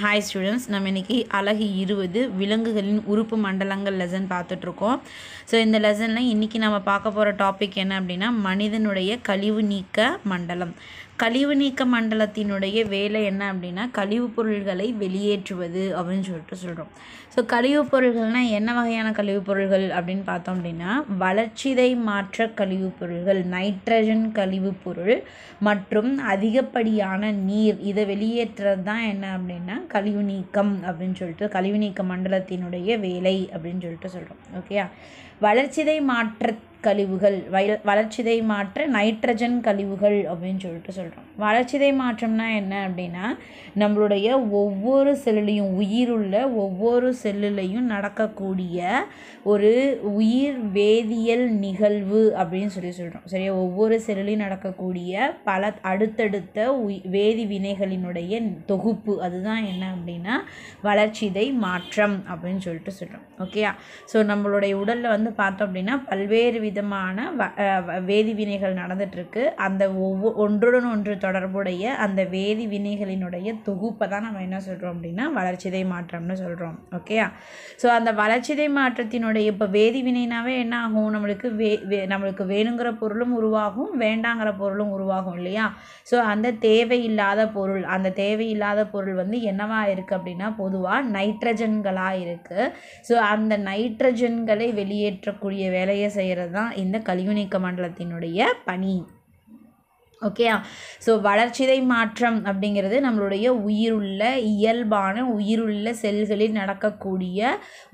hi students நம்ம இன்றைக்கி அழகு இருபது விலங்குகளின் உறுப்பு மண்டலங்கள் லெசன் பார்த்துட்ருக்கோம் ஸோ இந்த லெசனில் இன்றைக்கி நம்ம பார்க்க போகிற டாபிக் என்ன அப்படின்னா மனிதனுடைய கழிவு நீக்க மண்டலம் கழிவு நீக்க மண்டலத்தினுடைய வேலை என்ன அப்படின்னா கழிவுப் பொருள்களை வெளியேற்றுவது அப்படின்னு சொல்லிட்டு சொல்கிறோம் ஸோ கழிவுப் பொருள்கள்னால் என்ன வகையான கழிவுப் பொருள்கள் அப்படின்னு பார்த்தோம் அப்படின்னா வளர்ச்சிதை மாற்ற கழிவுப் பொருள்கள் நைட்ரஜன் கழிவுப் பொருள் மற்றும் அதிகப்படியான நீர் இதை வெளியேற்றுறது தான் என்ன அப்படின்னா கழிவு நீக்கம் அப்படின்னு சொல்லிட்டு கழிவு நீக்க மண்டலத்தினுடைய வேலை அப்படின்னு சொல்லிட்டு சொல்கிறோம் ஓகேயா வளர்ச்சிதை மாற்ற கழிவுகள் வய வளர்ச்சிதை மாற்ற நைட்ரஜன் கழிவுகள் அப்படின்னு சொல்லிட்டு சொல்கிறோம் வளர்ச்சிதை மாற்றம்னா என்ன அப்படின்னா நம்மளுடைய ஒவ்வொரு செல்லுலையும் உயிருள்ள ஒவ்வொரு செல்லுலையும் நடக்கக்கூடிய ஒரு உயிர் வேதியியல் நிகழ்வு அப்படின்னு சொல்லி சொல்கிறோம் சரியா ஒவ்வொரு செல்லுலையும் நடக்கக்கூடிய பல அடுத்தடுத்த உய் வேதி வினைகளினுடைய தொகுப்பு அதுதான் என்ன அப்படின்னா வளர்ச்சிதை மாற்றம் அப்படின்னு சொல்லிட்டு சொல்கிறோம் ஓகேயா ஸோ நம்மளுடைய உடலில் வந்து பார்த்தோம் அப்படின்னா பல்வேறு விதமான வ வேதி வினைகள் நடந்துட்டுருக்கு அந்த ஒவ்வொ ஒன்றுடன் ஒன்று தொடர்புடைய அந்த வேதி வினைகளினுடைய தொகுப்பை தான் நம்ம என்ன சொல்கிறோம் அப்படின்னா வளர்ச்சிதை மாற்றம்னு சொல்கிறோம் ஓகேயா ஸோ அந்த வளர்ச்சிதை மாற்றத்தினுடைய இப்போ வேதி வினைனாவே என்ன ஆகும் நம்மளுக்கு வே வே நம்மளுக்கு வேணுங்கிற பொருளும் உருவாகும் வேண்டாங்கிற பொருளும் உருவாகும் இல்லையா ஸோ அந்த தேவையில்லாத பொருள் அந்த தேவையில்லாத பொருள் வந்து என்னவாக இருக்குது அப்படின்னா பொதுவாக நைட்ரஜன்களாக இருக்குது ஸோ அந்த நைட்ரஜன்களை வெளியேற்றக்கூடிய வேலையை செய்கிறது தான் இந்த கலியுணைக்க மண்டலத்தினுடைய பணி ஓகேயா ஸோ வளர்ச்சிதை மாற்றம் அப்படிங்கிறது நம்மளுடைய உயிருள்ள இயல்பான உயிருள்ள செல்களில் நடக்கக்கூடிய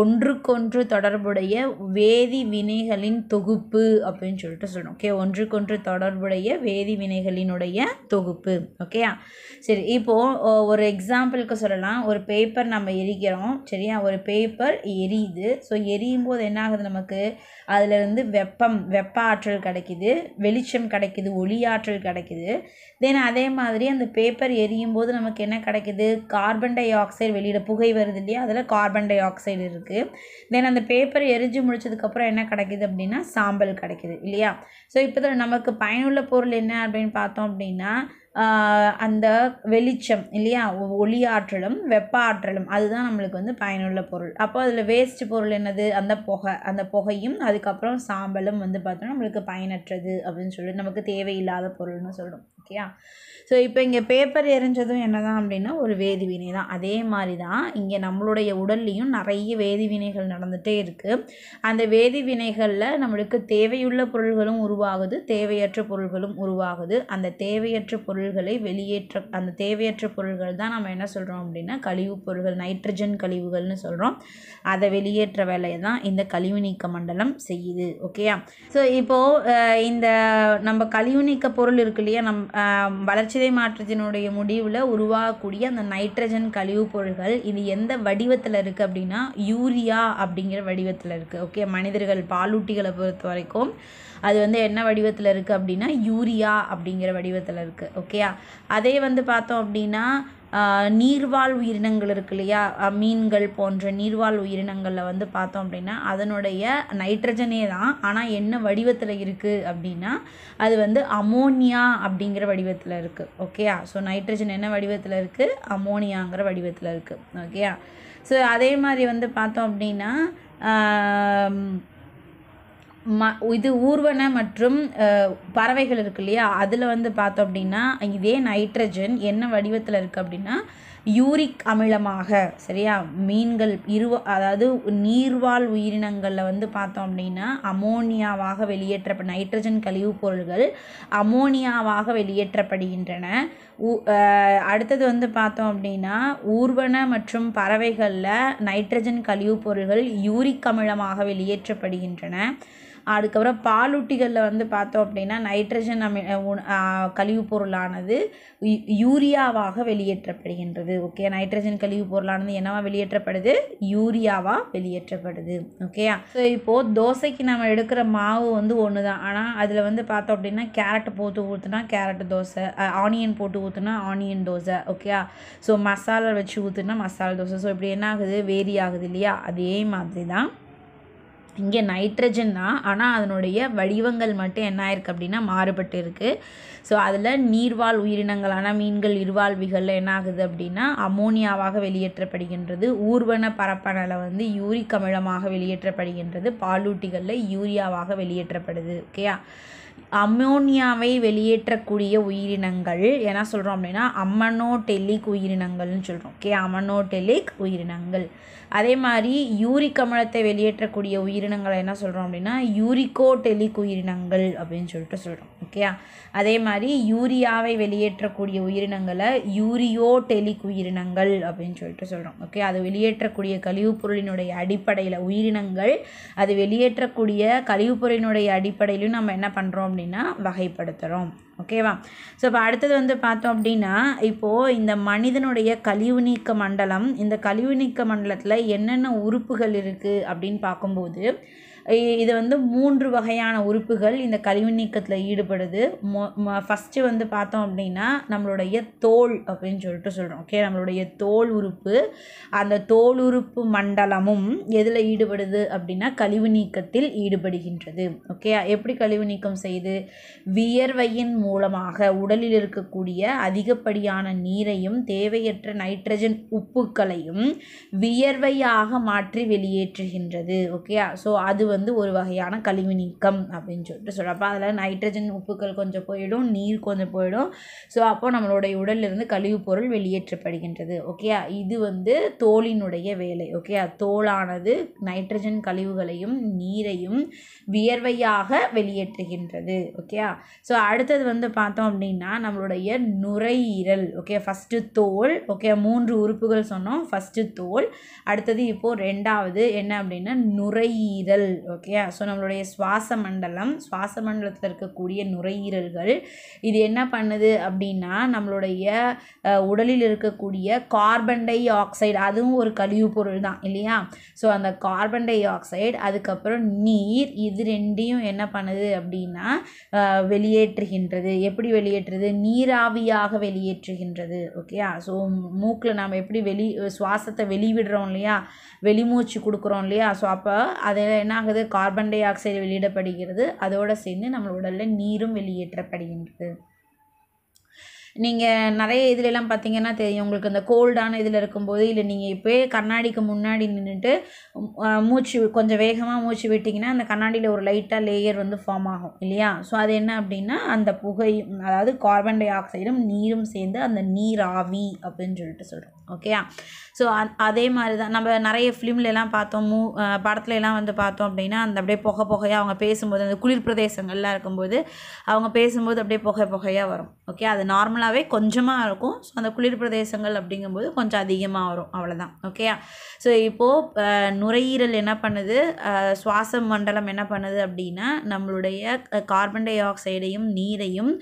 ஒன்றுக்கொன்று தொடர்புடைய வேதி வினைகளின் தொகுப்பு அப்படின்னு சொல்லிட்டு சொல்லணும் ஓகே ஒன்றுக்கொன்று தொடர்புடைய வேதி வினைகளினுடைய தொகுப்பு ஓகேயா சரி இப்போது ஒரு எக்ஸாம்பிளுக்கு சொல்லலாம் ஒரு பேப்பர் நம்ம எரிக்கிறோம் சரியா ஒரு பேப்பர் எரியுது ஸோ எரியும் போது என்னாகுது நமக்கு அதிலிருந்து வெப்பம் வெப்ப ஆற்றல் கிடைக்கிது வெளிச்சம் கிடைக்கிது ஒளி ஆற்றல் கிடைக்குது தென் அதே மாதிரி அந்த பேப்பர் எரியும் போது நமக்கு என்ன கிடைக்குது கார்பன் டை ஆக்சைடு வெளியில் புகை வருது இல்லையா அதில் கார்பன் டை ஆக்சைடு இருக்குது தென் அந்த பேப்பர் எரிஞ்சு முடிச்சதுக்கப்புறம் என்ன கிடைக்குது அப்படின்னா சாம்பல் கிடைக்குது இல்லையா ஸோ இப்போ நமக்கு பயனுள்ள பொருள் என்ன அப்படின்னு பார்த்தோம் அப்படின்னா அந்த வெளிச்சம் இல்லையா ஒளி ஆற்றலும் வெப்ப ஆற்றலும் அதுதான் நம்மளுக்கு வந்து பயனுள்ள பொருள் அப்போ அதில் வேஸ்ட்டு பொருள் என்னது அந்த புகை அந்த புகையும் அதுக்கப்புறம் சாம்பலும் வந்து பார்த்தோன்னா நம்மளுக்கு பயனற்றது அப்படின்னு சொல்லி நமக்கு தேவையில்லாத பொருள்னு சொல்லணும் ஓகேயா ஸோ இப்போ இங்கே பேப்பர் எரிஞ்சதும் என்ன தான் அப்படின்னா ஒரு வேதிவினை தான் அதே மாதிரி தான் இங்கே நம்மளுடைய உடல்லையும் நிறைய வேதிவினைகள் நடந்துகிட்டே இருக்குது அந்த வேதிவினைகளில் நம்மளுக்கு தேவையுள்ள பொருள்களும் உருவாகுது தேவையற்ற பொருள்களும் உருவாகுது அந்த தேவையற்ற பொருள்களை வெளியேற்ற அந்த தேவையற்ற பொருள்கள் தான் நம்ம என்ன சொல்கிறோம் அப்படின்னா கழிவு பொருள்கள் நைட்ரஜன் கழிவுகள்னு சொல்கிறோம் அதை வெளியேற்ற வேலையை தான் இந்த கழிவு நீக்க மண்டலம் செய்யுது ஓகேயா ஸோ இப்போது இந்த நம்ம கழிவு நீக்க பொருள் இருக்கு இல்லையா நம் வளர்சிதை மாற்றத்தினுடைய முடிவில் உருவாகக்கூடிய அந்த நைட்ரஜன் கழிவுப் பொருள்கள் இது எந்த வடிவத்தில் இருக்குது அப்படின்னா யூரியா அப்படிங்கிற வடிவத்தில் இருக்குது ஓகே மனிதர்கள் பாலூட்டிகளை பொறுத்த வரைக்கும் அது வந்து என்ன வடிவத்தில் இருக்குது அப்படின்னா யூரியா அப்படிங்கிற வடிவத்தில் இருக்குது ஓகேயா அதே வந்து பார்த்தோம் அப்படின்னா நீர்வாழ் உயிரினங்கள் இருக்குது இல்லையா மீன்கள் போன்ற நீர்வாழ் உயிரினங்களில் வந்து பார்த்தோம் அப்படின்னா அதனுடைய நைட்ரஜனே தான் ஆனால் என்ன வடிவத்தில் இருக்குது அப்படின்னா அது வந்து அமோனியா அப்படிங்கிற வடிவத்தில் இருக்குது ஓகேயா ஸோ நைட்ரஜன் என்ன வடிவத்தில் இருக்குது அமோனியாங்கிற வடிவத்தில் இருக்குது ஓகேயா ஸோ அதே மாதிரி வந்து பார்த்தோம் அப்படின்னா ம இது ஊர்வன மற்றும் பறவைகள் இருக்கு இல்லையா அதில் வந்து பார்த்தோம் அப்படின்னா இதே நைட்ரஜன் என்ன வடிவத்தில் இருக்குது அப்படின்னா யூரிக் அமிலமாக சரியா மீன்கள் இருவ அதாவது நீர்வாழ் உயிரினங்களில் வந்து பார்த்தோம் அப்படின்னா அமோனியாவாக வெளியேற்ற நைட்ரஜன் கழிவுப் பொருள்கள் அமோனியாவாக வெளியேற்றப்படுகின்றன அடுத்தது வந்து பார்த்தோம் அப்படின்னா ஊர்வன மற்றும் பறவைகளில் நைட்ரஜன் கழிவுப் பொருள்கள் யூரிக் அமிலமாக வெளியேற்றப்படுகின்றன அதுக்கப்புறம் பாலூட்டிகளில் வந்து பார்த்தோம் அப்படின்னா நைட்ரஜன் அமி கழிவுப் பொருளானது யூரியாவாக வெளியேற்றப்படுகின்றது ஓகே நைட்ரஜன் கழிவுப் பொருளானது என்னவா வெளியேற்றப்படுது யூரியாவாக வெளியேற்றப்படுது ஓகேயா ஸோ இப்போது தோசைக்கு நம்ம எடுக்கிற மாவு வந்து ஒன்று தான் ஆனால் அதில் வந்து பார்த்தோம் அப்படின்னா கேரட் போட்டு ஊற்றுனா கேரட் தோசை ஆனியன் போட்டு ஊற்றுனா ஆனியன் தோசை ஓகேயா ஸோ மசாலா வச்சு ஊற்றுனா மசாலா தோசை ஸோ இப்படி என்ன ஆகுது வேரி ஆகுது இல்லையா அதே மாதிரி தான் இங்கே நைட்ரஜன் தான் ஆனால் அதனுடைய வடிவங்கள் மட்டும் என்ன ஆயிருக்கு அப்படின்னா மாறுபட்டு இருக்குது ஸோ அதில் நீர்வாழ் உயிரினங்களான மீன்கள் இருவாழ்விகளில் என்ன ஆகுது அப்படின்னா அமோனியாவாக வெளியேற்றப்படுகின்றது ஊர்வன பரப்பனில் வந்து யூரிக் அமிலமாக வெளியேற்றப்படுகின்றது பாலூட்டிகளில் யூரியாவாக வெளியேற்றப்படுது ஓகேயா அமோனியாவை வெளியேற்றக்கூடிய உயிரினங்கள் என்ன சொல்கிறோம் அப்படின்னா அமனோடெல்லிக் உயிரினங்கள்னு சொல்கிறோம் ஓகே அமனோடெல்லிக் உயிரினங்கள் அதே மாதிரி யூரிக் அமலத்தை வெளியேற்றக்கூடிய உயிரினங்களை என்ன சொல்கிறோம் அப்படின்னா யூரிகோடெல்லிக் உயிரினங்கள் அப்படின்னு சொல்லிட்டு சொல்கிறோம் ஓகேயா அதே மாதிரி யூரியாவை வெளியேற்றக்கூடிய உயிரினங்களை யூரியோ டெலிக் உயிரினங்கள் அப்படின்னு சொல்லிட்டு சொல்கிறோம் ஓகே அது வெளியேற்றக்கூடிய கழிவுப் பொருளினுடைய அடிப்படையில் உயிரினங்கள் அது வெளியேற்றக்கூடிய கழிவுப் பொருளினுடைய அடிப்படையிலும் நம்ம என்ன பண்ணுறோம் அப்படின்னா வகைப்படுத்துகிறோம் ஓகேவா ஸோ இப்போ அடுத்தது வந்து பார்த்தோம் அப்படின்னா இப்போது இந்த மனிதனுடைய கழிவு நீக்க மண்டலம் இந்த கழிவு நீக்க மண்டலத்தில் என்னென்ன உறுப்புகள் இருக்குது அப்படின்னு பார்க்கும்போது இது வந்து மூன்று வகையான உறுப்புகள் இந்த கழிவு நீக்கத்தில் ஈடுபடுது மொ ஃபஸ்ட்டு வந்து பார்த்தோம் அப்படின்னா நம்மளுடைய தோல் அப்படின்னு சொல்லிட்டு சொல்கிறோம் ஓகே நம்மளுடைய தோல் உறுப்பு அந்த தோல் உறுப்பு மண்டலமும் எதில் ஈடுபடுது அப்படின்னா கழிவு நீக்கத்தில் ஈடுபடுகின்றது ஓகே எப்படி கழிவு நீக்கம் செய்து வியர்வையின் மூலமாக உடலில் இருக்கக்கூடிய அதிகப்படியான நீரையும் தேவையற்ற நைட்ரஜன் உப்புக்களையும் வியர்வையாக மாற்றி வெளியேற்றுகின்றது ஓகே ஸோ அது வந்து ஒரு வகையான கழிவு நீக்கம் அப்படின்னு சொல்லிட்டு சொல்கிறோம் அப்போ அதில் நைட்ரஜன் உப்புக்கள் கொஞ்சம் போயிடும் நீர் கொஞ்சம் போயிடும் ஸோ அப்போது நம்மளுடைய உடலிலிருந்து கழிவுப் பொருள் வெளியேற்றப்படுகின்றது ஓகே இது வந்து தோலினுடைய வேலை ஓகே தோலானது நைட்ரஜன் கழிவுகளையும் நீரையும் வியர்வையாக வெளியேற்றுகின்றது ஓகே ஸோ அடுத்தது வந்து பார்த்தோம் அப்படின்னா நம்மளுடைய நுரையீரல் ஓகே ஃபஸ்ட்டு தோல் ஓகே மூன்று உறுப்புகள் சொன்னோம் ஃபஸ்ட்டு தோல் அடுத்தது இப்போது ரெண்டாவது என்ன அப்படின்னா நுரையீரல் ஓகேயா ஸோ நம்மளுடைய சுவாச மண்டலம் சுவாச மண்டலத்தில் இருக்கக்கூடிய நுரையீரல்கள் இது என்ன பண்ணுது அப்படின்னா நம்மளுடைய உடலில் இருக்கக்கூடிய கார்பன் டை ஆக்சைடு அதுவும் ஒரு கழிவு பொருள் தான் இல்லையா ஸோ அந்த கார்பன் டை ஆக்சைடு அதுக்கப்புறம் நீர் இது ரெண்டையும் என்ன பண்ணுது அப்படின்னா வெளியேற்றுகின்றது எப்படி வெளியேற்றுறது நீராவியாக வெளியேற்றுகின்றது ஓகேயா ஸோ மூக்கில் நாம் எப்படி வெளி சுவாசத்தை வெளிவிடுறோம் இல்லையா வெளிமூச்சு கொடுக்குறோம் இல்லையா ஸோ அப்போ அதில் என்ன ஆகுது கார்பன் டை ஆக்சைடு வெளியிடப்படுகிறது அதோடு சேர்ந்து நம்ம உடலில் நீரும் வெளியேற்றப்படுகின்றது நீங்கள் நிறைய இதுலலாம் பார்த்தீங்கன்னா தெரியும் உங்களுக்கு அந்த கோல்டான இதில் இருக்கும்போது இல்லை நீங்கள் இப்போயே கண்ணாடிக்கு முன்னாடி நின்றுட்டு மூச்சு கொஞ்சம் வேகமாக மூச்சு விட்டிங்கன்னா அந்த கண்ணாடியில் ஒரு லைட்டாக லேயர் வந்து ஃபார்ம் ஆகும் இல்லையா ஸோ அது என்ன அப்படின்னா அந்த புகை அதாவது கார்பன் டை ஆக்சைடும் நீரும் சேர்ந்து அந்த நீர் ஆவி அப்படின்னு சொல்லிட்டு சொல்கிறோம் ஓகேயா ஸோ அதே மாதிரி தான் நம்ம நிறைய ஃபிலிம்லலாம் பார்த்தோம் மூ படத்துலலாம் வந்து பார்த்தோம் அப்படின்னா அந்த அப்படியே புகை புகையாக அவங்க பேசும்போது அந்த குளிர் பிரதேசங்கள்லாம் இருக்கும்போது அவங்க பேசும்போது அப்படியே புகை புகையாக வரும் ஓகே அது நார்மல் நார்மலாகவே கொஞ்சமாக இருக்கும் ஸோ அந்த குளிர் பிரதேசங்கள் அப்படிங்கும்போது கொஞ்சம் அதிகமாக வரும் அவ்வளோதான் ஓகேயா ஸோ இப்போது நுரையீரல் என்ன பண்ணுது சுவாச மண்டலம் என்ன பண்ணுது அப்படின்னா நம்மளுடைய கார்பன் டை ஆக்சைடையும் நீரையும்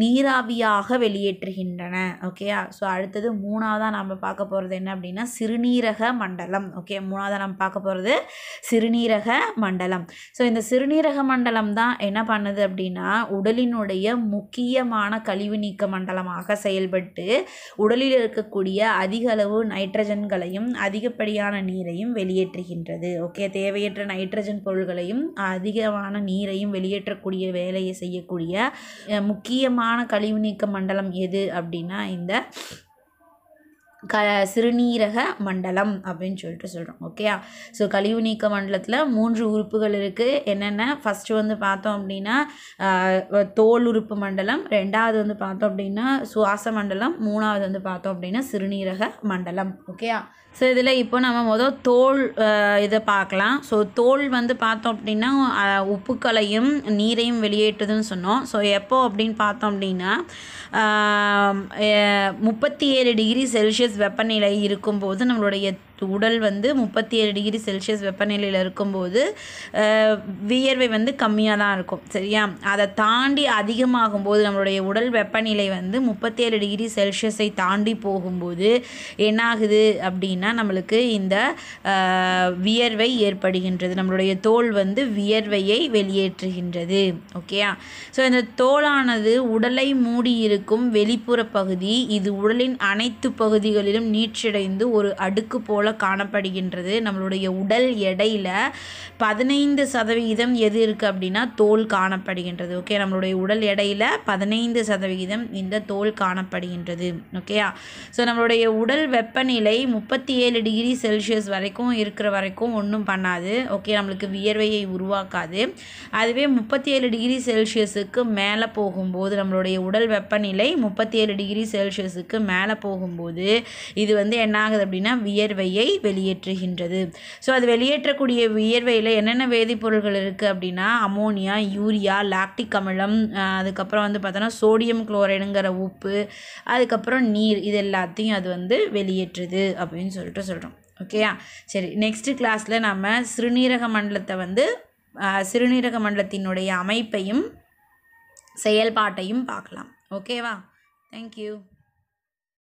நீராவியாக வெளியேற்றுகின்றன ஓகேயா ஸோ அடுத்தது மூணாவதாக நம்ம பார்க்க போகிறது என்ன அப்படின்னா சிறுநீரக மண்டலம் ஓகே மூணாவதாக நம்ம பார்க்க போகிறது சிறுநீரக மண்டலம் ஸோ இந்த சிறுநீரக மண்டலம் தான் என்ன பண்ணுது அப்படின்னா உடலினுடைய முக்கியமான கழிவு நீக்க மண்டலம் மூலமாக செயல்பட்டு உடலில் இருக்கக்கூடிய அதிக அளவு நைட்ரஜன்களையும் அதிகப்படியான நீரையும் வெளியேற்றுகின்றது ஓகே தேவையற்ற நைட்ரஜன் பொருள்களையும் அதிகமான நீரையும் வெளியேற்றக்கூடிய வேலையை செய்யக்கூடிய முக்கியமான கழிவு நீக்க மண்டலம் எது அப்படின்னா இந்த க சிறுநீரக மண்டலம் அப்படின்னு சொல்லிட்டு சொல்கிறோம் ஓகே ஸோ கழிவு நீக்க மண்டலத்தில் மூன்று உறுப்புகள் இருக்குது என்னென்ன ஃபஸ்ட்டு வந்து பார்த்தோம் அப்படின்னா தோல் உறுப்பு மண்டலம் ரெண்டாவது வந்து பார்த்தோம் அப்படின்னா சுவாச மண்டலம் மூணாவது வந்து பார்த்தோம் அப்படின்னா சிறுநீரக மண்டலம் ஓகே ஸோ இதில் இப்போ நம்ம மொதல் தோல் இதை பார்க்கலாம் ஸோ தோல் வந்து பார்த்தோம் அப்படின்னா உப்புக்களையும் நீரையும் வெளியேற்றுதுன்னு சொன்னோம் ஸோ எப்போ அப்படின்னு பார்த்தோம் அப்படின்னா முப்பத்தி ஏழு டிகிரி செல்சியஸ் வெப்பநிலை இருக்கும்போது நம்மளுடைய உடல் வந்து முப்பத்தி ஏழு டிகிரி செல்சியஸ் வெப்பநிலையில் இருக்கும்போது வியர்வை வந்து கம்மியாக தான் இருக்கும் சரியா அதை தாண்டி அதிகமாகும் போது நம்மளுடைய உடல் வெப்பநிலை வந்து முப்பத்தி ஏழு டிகிரி செல்சியஸை தாண்டி போகும்போது என்ன ஆகுது அப்படின்னா நம்மளுக்கு இந்த வியர்வை ஏற்படுகின்றது நம்மளுடைய தோல் வந்து வியர்வையை வெளியேற்றுகின்றது ஓகேயா ஸோ இந்த தோலானது உடலை மூடியிருக்கும் வெளிப்புற பகுதி இது உடலின் அனைத்து பகுதிகளிலும் நீச்சடைந்து ஒரு அடுக்கு போல போல காணப்படுகின்றது நம்மளுடைய உடல் எடையில் பதினைந்து சதவிகிதம் எது இருக்குது அப்படின்னா தோல் காணப்படுகின்றது ஓகே நம்மளுடைய உடல் எடையில் பதினைந்து சதவிகிதம் இந்த தோல் காணப்படுகின்றது ஓகேயா ஸோ நம்மளுடைய உடல் வெப்பநிலை முப்பத்தி ஏழு டிகிரி செல்சியஸ் வரைக்கும் இருக்கிற வரைக்கும் ஒன்றும் பண்ணாது ஓகே நம்மளுக்கு வியர்வையை உருவாக்காது அதுவே முப்பத்தி ஏழு டிகிரி செல்சியஸுக்கு மேலே போகும்போது நம்மளுடைய உடல் வெப்பநிலை முப்பத்தி ஏழு டிகிரி செல்சியஸுக்கு மேலே போகும்போது இது வந்து என்ன ஆகுது அப்படின்னா வியர்வையை வியர்வையை வெளியேற்றுகின்றது ஸோ அது வெளியேற்றக்கூடிய வியர்வையில் என்னென்ன வேதிப்பொருட்கள் இருக்குது அப்படின்னா அமோனியா யூரியா லாக்டிக் அமிலம் அதுக்கப்புறம் வந்து பார்த்தோன்னா சோடியம் குளோரைடுங்கிற உப்பு அதுக்கப்புறம் நீர் இது எல்லாத்தையும் அது வந்து வெளியேற்றுது அப்படின்னு சொல்லிட்டு சொல்கிறோம் ஓகேயா சரி நெக்ஸ்ட் கிளாஸில் நம்ம சிறுநீரக மண்டலத்தை வந்து சிறுநீரக மண்டலத்தினுடைய அமைப்பையும் செயல்பாட்டையும் பார்க்கலாம் ஓகேவா தேங்க்யூ